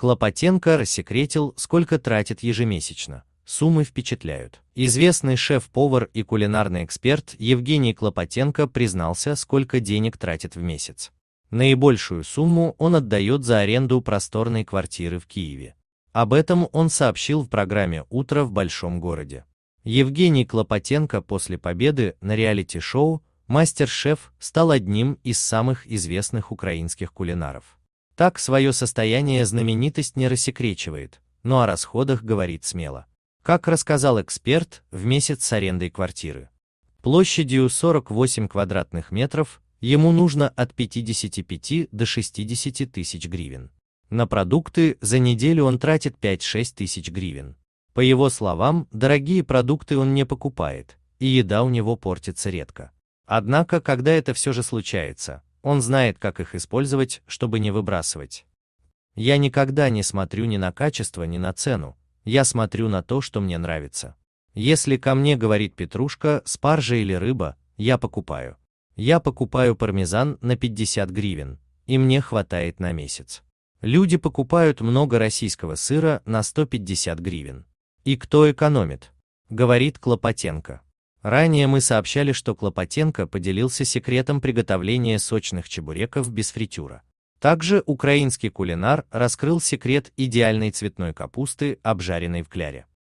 Клопотенко рассекретил, сколько тратит ежемесячно. Суммы впечатляют. Известный шеф-повар и кулинарный эксперт Евгений Клопотенко признался, сколько денег тратит в месяц. Наибольшую сумму он отдает за аренду просторной квартиры в Киеве. Об этом он сообщил в программе «Утро в большом городе». Евгений Клопотенко после победы на реалити-шоу «Мастер-шеф» стал одним из самых известных украинских кулинаров. Так свое состояние знаменитость не рассекречивает, но о расходах говорит смело. Как рассказал эксперт, в месяц с арендой квартиры площадью 48 квадратных метров ему нужно от 55 до 60 тысяч гривен. На продукты за неделю он тратит 5-6 тысяч гривен. По его словам, дорогие продукты он не покупает, и еда у него портится редко. Однако, когда это все же случается, он знает, как их использовать, чтобы не выбрасывать. Я никогда не смотрю ни на качество, ни на цену, я смотрю на то, что мне нравится. Если ко мне говорит петрушка, спаржа или рыба, я покупаю. Я покупаю пармезан на 50 гривен, и мне хватает на месяц. Люди покупают много российского сыра на 150 гривен. И кто экономит? Говорит Клопотенко. Ранее мы сообщали, что Клопотенко поделился секретом приготовления сочных чебуреков без фритюра. Также украинский кулинар раскрыл секрет идеальной цветной капусты, обжаренной в кляре.